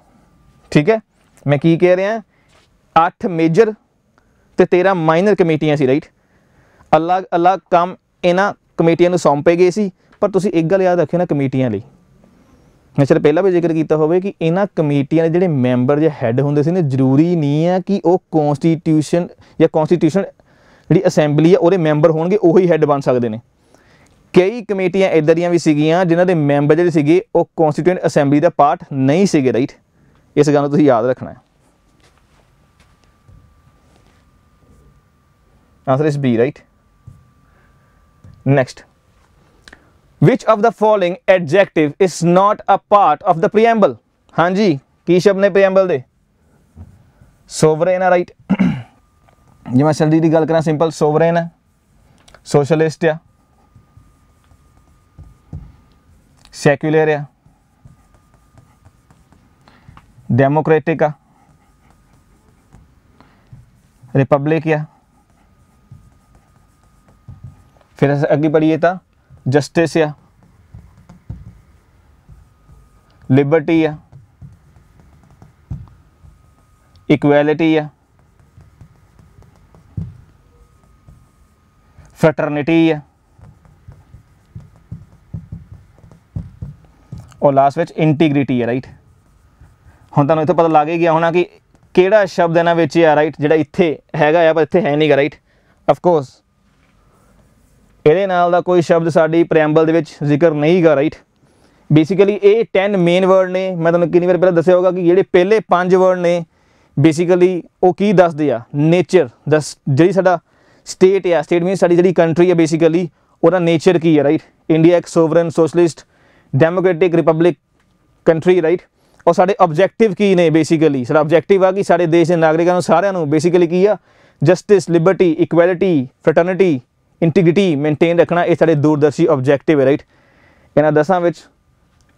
ਠੀਕ ਹੈ ਮੈਂ ਕੀ ਕਹਿ ਰਿਹਾ 8 ਮੇਜਰ ਤੇ 13 ਮਾਈਨਰ ਕਮੇਟੀਆਂ ਸੀ ਰਾਈਟ ਅਲੱਗ-ਅਲੱਗ ਕੰਮ ਇਹਨਾਂ ਕਮੇਟੀਆਂ ਨੂੰ ਸੌਂਪੇ ਗਏ ਸੀ ਪਰ ਤੁਸੀਂ ਇੱਕ ਗੱਲ ਯਾਦ ਰੱਖਿਓ ਨਾ ਕਮੇਟੀਆਂ ਲਈ ਮੈਂ ਸਿਰ ਪਹਿਲਾਂ ਵੀ ਜ਼ਿਕਰ ਕੀਤਾ ਹੋਵੇ ਕਿ ਇਹਨਾਂ ਕਮੇਟੀਆਂ ਦੇ ਜਿਹੜੇ ਮੈਂਬਰ ਜਾਂ ਹੈੱਡ ਹੁੰਦੇ ਸੀ ਨੇ ਜ਼ਰੂਰੀ ਨਹੀਂ ਹੈ ਕਿ ਉਹ ਕਨਸਟੀਟਿਊਸ਼ਨ ਜਾਂ ਕਨਸਟੀਟਿਊਸ਼ਨ ਜਿਹੜੀ ਅਸੈਂਬਲੀ ਆ ਉਹਦੇ ਮੈਂਬਰ ਹੋਣਗੇ ਉਹੀ ਹੈੱਡ ਬਣ ਸਕਦੇ ਨੇ ਕਈ ਕਮੇਟੀਆਂ ਇਦਾਂ ਦੀਆਂ ਵੀ ਸੀਗੀਆਂ ਜਿਨ੍ਹਾਂ ਦੇ ਮੈਂਬਰ ਜਿਹੜੇ ਸੀਗੇ ਉਹ ਕਨਸਟੀਟਿਊਐਂਟ ਅਸੈਂਬਲੀ ਦਾ ਪਾਰਟ ਨਹੀਂ ਸੀਗੇ ਰਾਈਟ ਇਸ ਗੱਲ ਨੂੰ ਤੁਸੀਂ ਯਾਦ ਰੱਖਣਾ ਹੈ answer is B right next which of the following adjective is not a part of the preamble हाँ जी की शब्द ने प्रियम्बल दे सोवरेन है राइट जो मैं ਜਲਦੀ की गल करा सिंपल सोवरेन है सोशलिस्ट आ सैक्यूलर आ डेमोक्रेटिक आ रिपब्लिक आ ਫਿਰ ਅੱਗੇ ਪੜੀਏ ਤਾਂ ਜਸਟਿਸ ਆ ਲਿਬਰਟੀ ਆ ਇਕੁਐਲਿਟੀ ਆ ਫਰਟਰਨਿਟੀ ਆ ਔਰ ਲਾਸਟ ਵਿੱਚ ਇੰਟੀਗ੍ਰਿਟੀ ਆ ਰਾਈਟ ਹੁਣ ਤੁਹਾਨੂੰ ਇੱਥੇ ਪਤਾ ਲੱਗ ਗਿਆ ਹੋਣਾ ਕਿ ਕਿਹੜਾ ਸ਼ਬਦ ਇਹਨਾਂ ਵਿੱਚ ਆ ਰਾਈਟ ਜਿਹੜਾ ਇੱਥੇ ਹੈਗਾ ਆ ਪਰ ਇੱਥੇ ਹੈ ਨਹੀਂਗਾ ਰਾਈਟ ਆਫ ਕੋਰਸ ਇਹਦੇ ਨਾਲ ਦਾ ਕੋਈ ਸ਼ਬਦ ਸਾਡੀ ਪ੍ਰੈਮਬਲ ਦੇ ਵਿੱਚ ਜ਼ਿਕਰ ਨਹੀਂ ਗਾ ਰਾਈਟ ਬੇਸਿਕਲੀ ਇਹ 10 ਮੇਨ ਵਰਡ ਨੇ ਮੈਂ ਤੁਹਾਨੂੰ ਕਿੰਨੀ ਵਾਰ ਪਹਿਲਾਂ ਦੱਸਿਆ ਹੋਗਾ ਕਿ ਜਿਹੜੇ ਪਹਿਲੇ 5 ਵਰਡ ਨੇ ਬੇਸਿਕਲੀ ਉਹ ਕੀ ਦੱਸਦੇ ਆ ਨੇਚਰ ਦਾ ਜਿਹੜੀ ਸਾਡਾ ਸਟੇਟ ਆ ਸਟੇਟ ਮੀਨਸ ਸਾਡੀ ਜਿਹੜੀ ਕੰਟਰੀ ਆ ਬੇਸਿਕਲੀ ਉਹਦਾ ਨੇਚਰ ਕੀ ਹੈ ਰਾਈਟ ਇੰਡੀਆ ਇੱਕ sovereign socialist democratic republic country right ਔਰ ਸਾਡੇ ਆਬਜੈਕਟਿਵ ਕੀ ਨੇ ਬੇਸਿਕਲੀ ਸਾਡਾ ਆਬਜੈਕਟਿਵ ਆ ਕਿ ਸਾਡੇ ਦੇਸ਼ ਦੇ ਨਾਗਰਿਕਾਂ ਨੂੰ ਸਾਰਿਆਂ ਨੂੰ ਬੇਸਿਕਲੀ ਕੀ ਆ justice liberty equality fraternity integrity maintain ਰੱਖਣਾ ਇਹ ਸਾਡੇ ਦੂਰਦਰਸ਼ੀ ਆਬਜੈਕਟਿਵ ਹੈ ਰਾਈਟ ਇਹਨਾਂ ਦਸਾਂ ਵਿੱਚ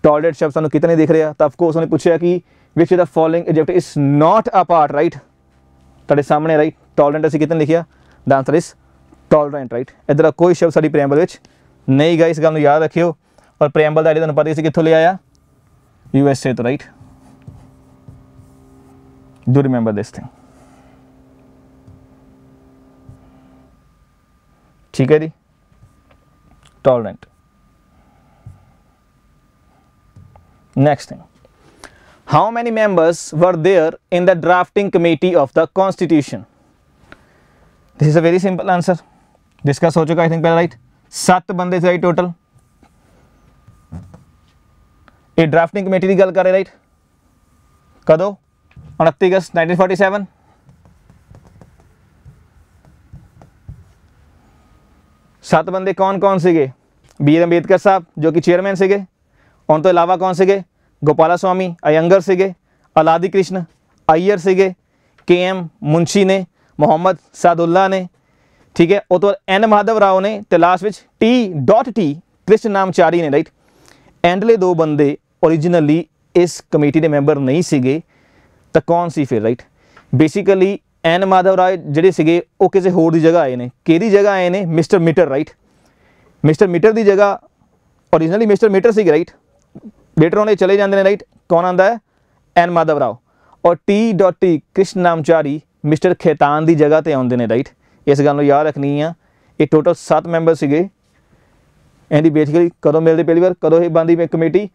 ਟੋਲਰੇਟ ਸ਼ਬਦ ਸਾਨੂੰ ਕਿਤਨੇ ਦਿਖ ਰਿਹਾ ਤਾਂ ਆਫ ਕੋਰਸ ਉਹਨੇ ਪੁੱਛਿਆ ਕਿ ਵਿਚ ਦਾ ਫਾਲਿੰਗ ਆਬਜੈਕਟ ਇਸ ਨਾਟ ਅ ਪਾਰਟ ਰਾਈਟ ਤੁਹਾਡੇ ਸਾਹਮਣੇ ਰਾਈਟ ਟੋਲਰੈਂਟ ਅਸੀਂ ਕਿਤਨੇ ਲਿਖਿਆ ਦਾ ਆਨਸਰ ਇਸ ਟੋਲਰੈਂਟ ਰਾਈਟ ਇਧਰ ਕੋਈ ਸ਼ਬਦ ਸਾਡੀ ਪ੍ਰੈਮਬਲ ਵਿੱਚ ਨਹੀਂ ਗਾਇਸ ਗੱਲ ਨੂੰ ਯਾਦ ਰੱਖਿਓ ਪਰ ਪ੍ਰੈਮਬਲ ਦਾ ਆਈਡੀਆ ਤੁਹਾਨੂੰ ਪਤਾ ਹੀ ਸੀ ਕਿੱਥੋਂ ਲਿਆ ਆ ਯੂ ਐਸ ਏ ਤੋਂ right do remember this thing ठीक है जी tolerant next thing how many members were there in the drafting committee of the constitution this is a very simple answer discuss हो चुका आई थिंक पहले right सात बंदे से राइट टोटल ये ड्राफ्टिंग कमेटी की गल करें राइट कदों उन्ती अगस्त नाइनटीन फोर्टी सैवन ਸੱਤ ਬੰਦੇ ਕੌਣ-ਕੌਣ ਸੀਗੇ ਬੀਰ ਅੰਬੇਦਕਰ ਸਾਹਿਬ ਜੋ ਕਿ ਚੇਅਰਮੈਨ ਸੀਗੇ ਉਹਨਾਂ ਤੋਂ ਇਲਾਵਾ ਕੌਣ ਸੀਗੇ ਗੋਪਾਲਾ ਸਵਾਮੀ ਅਯੰਗਰ ਸੀਗੇ ਅਲਾਦੀ ਕ੍ਰਿਸ਼ਨ ਆਇਰ ਸੀਗੇ ਕੇ ਐਮ ਮੁੰਸ਼ੀ ਨੇ ਮੁਹੰਮਦ ਸਾਦੁੱਲਾ ਨੇ ਠੀਕ ਹੈ ਉਹ ਤੋਂ ਐਨ ਮਾਧਵ ਰਾਓ ਨੇ ਤੇ ਲਾਸਟ ਵਿੱਚ T dot T Krishnamachari ਨੇ ਰਾਈਟ ਐਂਡਲੇ ਦੋ ਬੰਦੇ originally ਇਸ ਕਮੇਟੀ ਦੇ ਮੈਂਬਰ ਨਹੀਂ ਸੀਗੇ ਤਾਂ ਕੌਣ ਸੀ ਫਿਰ right basically N Madhav Rai ਜਿਹੜੇ ਸੀਗੇ ਉਹ ਕਿਸੇ ਹੋਰ ਦੀ ਜਗ੍ਹਾ ਆਏ ਨੇ ਕਿਹਦੀ ਜਗ੍ਹਾ ਆਏ ਨੇ mister Mitter right mister Mitter ਦੀ ਜਗ੍ਹਾ ਓਰੀਜਨਲੀ ਮਿਸਟਰ ਮੀਟਰ ਸੀਗੇ ਰਾਈਟ ਲੇਟਰ ਉਹਨੇ ਚਲੇ ਜਾਂਦੇ ਨੇ ਰਾਈਟ ਕੌਣ ਆਂਦਾ ਹੈ ਐਨ ਮਾਧਵ ਰਾਓ ਔਰ T Krishnamachari mister Khaitan ਦੀ ਜਗ੍ਹਾ ਤੇ ਆਉਂਦੇ ਨੇ ਰਾਈਟ ਇਸ ਗੱਲ ਨੂੰ ਯਾਦ ਰੱਖਣੀ ਆ ਇਹ ਟੋਟਲ 7 ਮੈਂਬਰ ਸੀਗੇ ਇਹਦੀ ਬੇਸਿਕਲੀ ਕਦੋਂ ਮਿਲਦੇ ਪਹਿਲੀ ਵਾਰ ਕਦੋਂ ਇਹ ਬੰਦੀ ਕਮੇਟੀ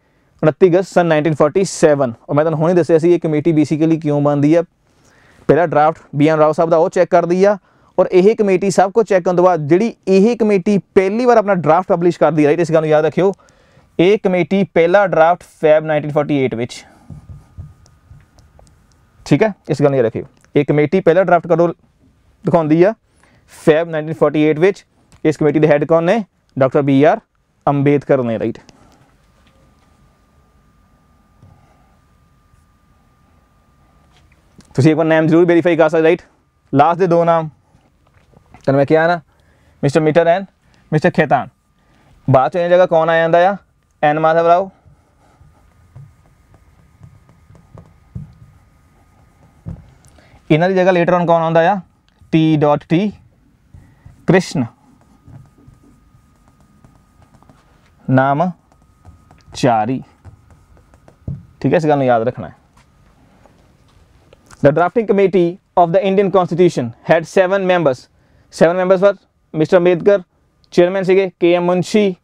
29 ਅਗਸਤ ਸਨ 1947 ਔਰ ਮੈਂ ਤੁਹਾਨੂੰ ਹੁਣੇ ਦੱਸਿਆ ਸੀ ਇਹ ਕਮੇਟੀ ਬੇਸਿਕਲੀ ਕਿਉਂ ਬੰਦੀ ਆ ਪਹਿਲਾ draft B N Rao sahib ਦਾ ਉਹ ਚੈੱਕ ਕਰਦੀ ਆ ਔਰ ਇਹ ਕਮੇਟੀ ਸਭ ਕੁਝ ਚੈੱਕ ਕਰਨ ਤੋਂ ਬਾਅਦ ਜਿਹੜੀ ਇਹ ਕਮੇਟੀ ਪਹਿਲੀ ਵਾਰ ਆਪਣਾ ਡਰਾਫਟ ਪਬਲਿਸ਼ ਕਰਦੀ ਰਾਈਟ ਇਸ ਗੱਲ ਨੂੰ ਯਾਦ ਰੱਖਿਓ ਇਹ ਕਮੇਟੀ ਪਹਿਲਾ ਡਰਾਫਟ ਫੈਬ 1948 ਵਿੱਚ ਠੀਕ ਹੈ ਇਸ ਗੱਲ ਨੂੰ ਯਾਦ ਰੱਖਿਓ ਇਹ ਕਮੇਟੀ ਪਹਿਲਾ ਡਰਾਫਟ ਕਦੋਂ ਦਿਖਾਉਂਦੀ ਆ ਫੈਬ 1948 ਵਿੱਚ ਇਸ ਕਮੇਟੀ ਦੇ ਹੈੱਡ ਕੌਣ ਨੇ ਡਾਕਟਰ ਬੀ ਆਰ ਅੰਬੇਦਕਰ ਨੇ ਰਾਈਟ ਤੁਸੀਂ ਇੱਕ ਵਾਰ ਨਾਮ ਜ਼ਰੂਰ ਵੈਰੀਫਾਈ ਕਰ ਸਕਦੇ ਰਾਈਟ ਲਾਸਟ ਦੇ ਦੋ ਨਾਮ ਤਨ ਮੈਂ ਕਿਹਾ ਨਾ mister Mitter and mister Khaitan ਬਾਅਦ ਚ ਇਹਨਾਂ ਜਗ੍ਹਾ ਕੌਣ ਆ ਜਾਂਦਾ ਆ ਐਨ ਮਾਧਵ ਰਾਓ ਇਹਨਾਂ ਦੀ ਜਗ੍ਹਾ ਲੇਟਰ ਔਨ ਕੌਣ ਆਉਂਦਾ ਆ ਟੀ ਡਾਟ ਟੀ ਕ੍ਰਿਸ਼ਨ ਨਾਮ ਚਾਰੀ ठीक है इस गल याद रखना है The drafting committee of the Indian Constitution had seven members. Seven members were Mr. Ambedkar, Chairman Sige, K.M. Munshi,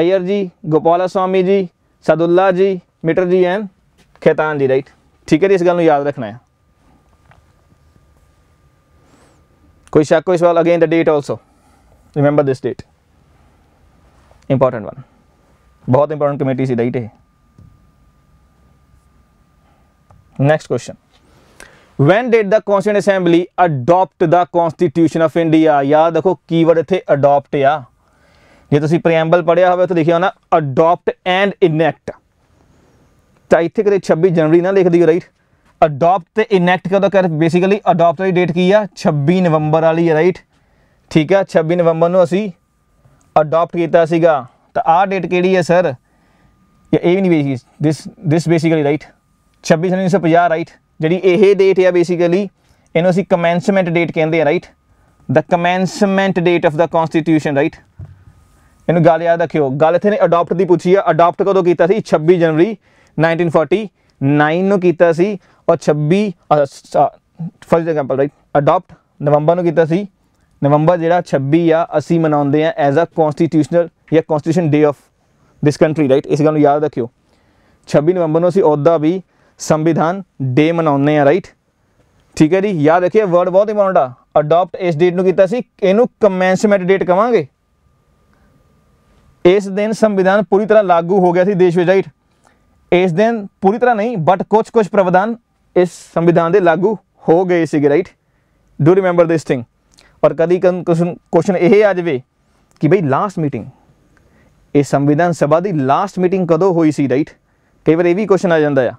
Iyer ji, Gopala Swami ji, Sadullah ji, Mitter ji and khetan ji, right? ठीक है is gal nu yaad rakhna hai koi shak koi sawal again the date also remember this date important one बहुत important committee सी right है next question when did the constitution assembly adopt the constitution of India ਯਾਦ ਰੱਖੋ keyword ਇੱਥੇ adopt ਆ ਜੇ ਤੁਸੀਂ preamble ਪੜਿਆ ਹੋਵੇ ਤਾਂ ਲਿਖਿਆ ਹੋਣਾ ਅਡਾਪਟ ਐਂਡ ਇਨੈਕਟ ਤਾਂ ਇੱਥੇ ਕਦੇ 26 ਜਨਵਰੀ ਨਾ ਲਿਖ ਦਿਓ ਰਾਈਟ ਅਡਾਪਟ ਤੇ ਇਨੈਕਟ ਕਦੋਂ ਕਰ ਬੇਸਿਕਲੀ ਅਡਾਪਟ ਦੀ ਡੇਟ ਕੀ ਆ 26 ਨਵੰਬਰ ਵਾਲੀ ਹੈ ਰਾਈਟ ਠੀਕ ਆ 26 ਨਵੰਬਰ ਨੂੰ ਅਸੀਂ ਅਡਾਪਟ ਕੀਤਾ ਸੀਗਾ ਤਾਂ ਆਹ ਡੇਟ ਕਿਹੜੀ ਹੈ ਸਰ ਇਹ ਵੀ ਨਹੀਂ basically this this basically right 26 1950 right ਜਿਹੜੀ ਇਹ ਡੇਟ ਆ ਬੇਸਿਕਲੀ ਇਹਨੂੰ ਅਸੀਂ ਕਮੈਂਸਮੈਂਟ ਡੇਟ ਕਹਿੰਦੇ ਆ right the commencement date of the constitution right ਇਹਨੂੰ ਗੱਲ ਯਾਦ ਰੱਖਿਓ ਗੱਲ ਇਥੇ ਨੇ ਅਡਾਪਟ ਦੀ ਪੁੱਛੀ ਆ ਅਡਾਪਟ ਕਦੋਂ ਕੀਤਾ ਸੀ 26 ਜਨਵਰੀ 1949 ਨੂੰ ਕੀਤਾ ਸੀ ਔਰ 26 ਫॉर ਐਗਜ਼ਾਮਪਲ ਰਾਈਟ ਅਡਾਪਟ ਨਵੰਬਰ ਨੂੰ ਕੀਤਾ ਸੀ ਨਵੰਬਰ ਜਿਹੜਾ 26 ਆ ਅਸੀਂ ਮਨਾਉਂਦੇ ਆ ਐਜ਼ ਅ ਕਨਸਟੀਟਿਊਸ਼ਨਲ ਜਾਂ constitution day of this country right ਇਸ ਗੱਲ ਨੂੰ ਯਾਦ ਰੱਖਿਓ 26 ਨਵੰਬਰ ਨੂੰ ਅਸੀਂ ਉਹਦਾ ਵੀ ਸੰਵਿਧਾਨ ਡੇ ਮਨਾਉਂਦੇ ਆ ਰਾਈਟ ਠੀਕ ਹੈ ਜੀ ਯਾਦ ਰੱਖਿਓ ਵਰਡ ਬਹੁਤ ਇੰਪੋਰਟੈਂਟ ਆ ਅਡਾਪਟ ਇਸ ਡੇਟ ਨੂੰ ਕੀਤਾ ਸੀ ਇਹਨੂੰ ਕਮੈਂਸਮੈਂਟ ਡੇਟ ਕਵਾਂਗੇ ਇਸ ਦਿਨ ਸੰਵਿਧਾਨ ਪੂਰੀ ਤਰ੍ਹਾਂ ਲਾਗੂ ਹੋ ਗਿਆ ਸੀ ਦੇਸ਼ ਵਿੱਚ ਰਾਈਟ ਇਸ ਦਿਨ ਪੂਰੀ ਤਰ੍ਹਾਂ ਨਹੀਂ ਬਟ ਕੁਝ ਕੁਝ ਪ੍ਰਵਧਾਨ ਇਸ ਸੰਵਿਧਾਨ ਦੇ ਲਾਗੂ ਹੋ ਗਏ ਸੀਗੇ right do remember this thing ਪਰ ਕਦੀ ਕੁਐਸਚਨ ਇਹ ਆ ਜਾਵੇ ਕਿ ਭਈ ਲਾਸਟ ਮੀਟਿੰਗ ਇਹ ਸੰਵਿਧਾਨ ਸਭਾ ਦੀ ਲਾਸਟ ਮੀਟਿੰਗ ਕਦੋਂ ਹੋਈ ਸੀ ਰਾਈਟ ਕਈ ਵਾਰ ਇਹ ਵੀ ਕੁਐਸਚਨ ਆ ਜਾਂਦਾ ਆ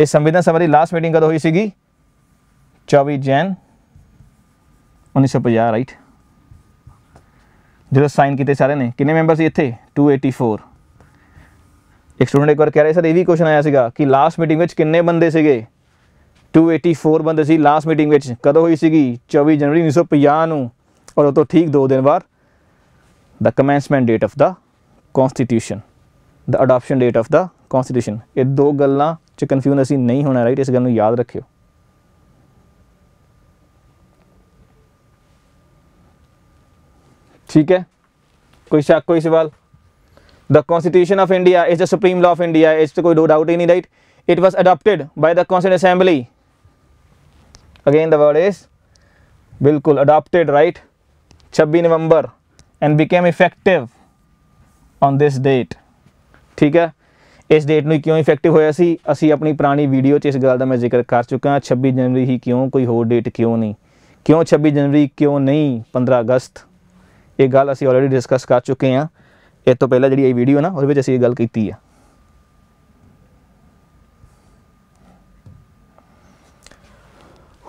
ਇਸ ਸੰਵਿਧਾਨ ਸਭਾ ਦੀ ਲਾਸਟ ਮੀਟਿੰਗ ਕਦੋਂ ਹੋਈ ਸੀਗੀ 24 ਜਨ 1950 ਰਾਈਟ ਜਿਹੜਾ ਸਾਈਨ ਕੀਤੇ ਸਾਰੇ ਨੇ ਕਿੰਨੇ ਮੈਂਬਰ ਸੀ ਇੱਥੇ 284 ਇੱਕ ਸਟੂਡੈਂਟ ਇੱਕ ਵਾਰ ਕਹਿ ਰਿਹਾ ਸਰ ਇਹ ਵੀ ਕੁਐਸਚਨ ਆਇਆ ਸੀਗਾ ਕਿ ਲਾਸਟ ਮੀਟਿੰਗ ਵਿੱਚ ਕਿੰਨੇ ਬੰਦੇ ਸੀਗੇ 284 ਬੰਦੇ ਸੀ ਲਾਸਟ ਮੀਟਿੰਗ ਵਿੱਚ ਕਦੋਂ ਹੋਈ ਸੀਗੀ 24 ਜਨਵਰੀ 1950 ਨੂੰ ਔਰ ਉਹ ਤੋਂ ਠੀਕ 2 ਦਿਨ ਬਾਅਦ ਦਾ commencement date of the constitution the adoption date of the constitution ਇਹ ਦੋ ਗੱਲਾਂ ਚ ਕਨਫਿਊਜ਼ ਅਸੀਂ ਨਹੀਂ ਹੋਣਾ ਰਾਈਟ ਇਸ ਗੱਲ ਨੂੰ ਯਾਦ ਰੱਖਿਓ ਠੀਕ ਹੈ ਕੋਈ ਸ਼ੱਕ ਕੋਈ ਸਵਾਲ the constitution of India is a supreme law of India ਇਸ ਤੇ ਕੋਈ ਡਾਊਟ ਹੀ ਨਹੀਂ right it was adopted by the constitution assembly again the word is ਬਿਲਕੁਲ ਅਡਾਪਟਡ ਰਾਈਟ 26 ਨਵੰਬਰ and became effective on this date ਠੀਕ ਹੈ ਇਸ ਡੇਟ ਨੂੰ ਕਿਉਂ ਇਫੈਕਟਿਵ ਹੋਇਆ ਸੀ ਅਸੀਂ ਆਪਣੀ ਪੁਰਾਣੀ ਵੀਡੀਓ 'ਚ ਇਸ ਗੱਲ ਦਾ ਮੈਂ ਜ਼ਿਕਰ ਕਰ ਚੁੱਕਾ ਹਾਂ 26 ਜਨਵਰੀ ਹੀ ਕਿਉਂ ਕੋਈ ਹੋਰ ਡੇਟ ਕਿਉਂ ਨਹੀਂ ਕਿਉਂ 26 ਜਨਵਰੀ ਕਿਉਂ ਨਹੀਂ 15 ਅਗਸਤ ਇਹ ਗੱਲ ਅਸੀਂ ਆਲਰੇਡੀ ਡਿਸਕਸ ਕਰ ਚੁੱਕੇ ਹਾਂ ਇਹ ਤੋਂ ਪਹਿਲਾਂ ਜਿਹੜੀ ਇਹ ਵੀਡੀਓ ਨਾ ਉਹਦੇ ਵਿੱਚ ਅਸੀਂ ਇਹ ਗੱਲ ਕੀਤੀ ਆ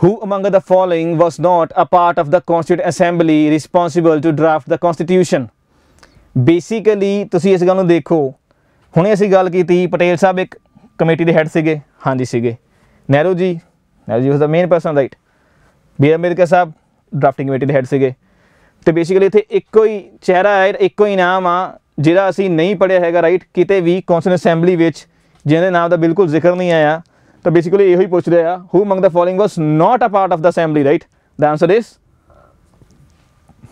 Who among the following was not a part of the Constituent Assembly responsible to draft the Constitution? Basically ਤੁਸੀਂ ਇਸ ਗੱਲ ਨੂੰ ਦੇਖੋ ਹੁਣੇ ਅਸੀਂ ਗੱਲ ਕੀਤੀ ਪਟੇਲ ਸਾਹਿਬ ਇੱਕ ਕਮੇਟੀ ਦੇ ਹੈੱਡ ਸੀਗੇ ਹਾਂਜੀ ਸੀਗੇ Nehru ji Nehru ji was the main person right B Ambedkar sahib drafting committee ਦੇ ਹੈੱਡ ਸੀਗੇ ਤੇ ਬੇਸਿਕਲੀ ਇੱਥੇ ਇੱਕੋ ਹੀ ਚਿਹਰਾ ਹੈ ਇੱਕੋ ਹੀ ਨਾਮ ਆ ਜਿਹੜਾ ਅਸੀਂ ਨਹੀਂ ਪੜਿਆ ਹੈਗਾ ਰਾਈਟ ਕਿਤੇ ਵੀ ਕੌਂਸਲ ਅਸੈਂਬਲੀ ਵਿੱਚ ਜਿਹਦੇ ਨਾਮ ਦਾ ਬਿਲਕੁਲ ਜ਼ਿਕਰ ਨਹੀਂ ਆਇਆ ਤਾਂ ਬੇਸਿਕਲੀ ਇਹੋ ਹੀ ਪੁੱਛ ਰਿਹਾ who among the following was not a part of the assembly right the answer is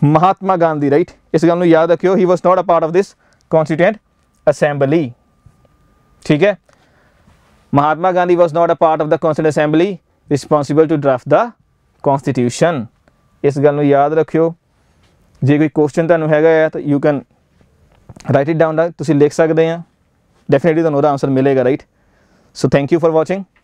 Mahatma Gandhi right ਇਸ ਗੱਲ ਨੂੰ ਯਾਦ ਰੱਖਿਓ he was not a part of this constituent assembly ਠੀਕ ਹੈ Mahatma Gandhi was not a part of the council assembly responsible to draft the constitution ਇਸ ਗੱਲ ਨੂੰ ਯਾਦ ਰੱਖਿਓ ਜੇ ਕੋਈ ਕੁਐਸਚਨ ਤੁਹਾਨੂੰ ਹੈਗਾ ਹੈ ਤਾਂ you can write it down ਤੁਸੀਂ ਲਿਖ ਸਕਦੇ ਆ ਡੈਫੀਨਿਟਲੀ ਤੁਹਾਨੂੰ ਉਹਦਾ ਆਨਸਰ ਮਿਲੇਗਾ right so thank you for watching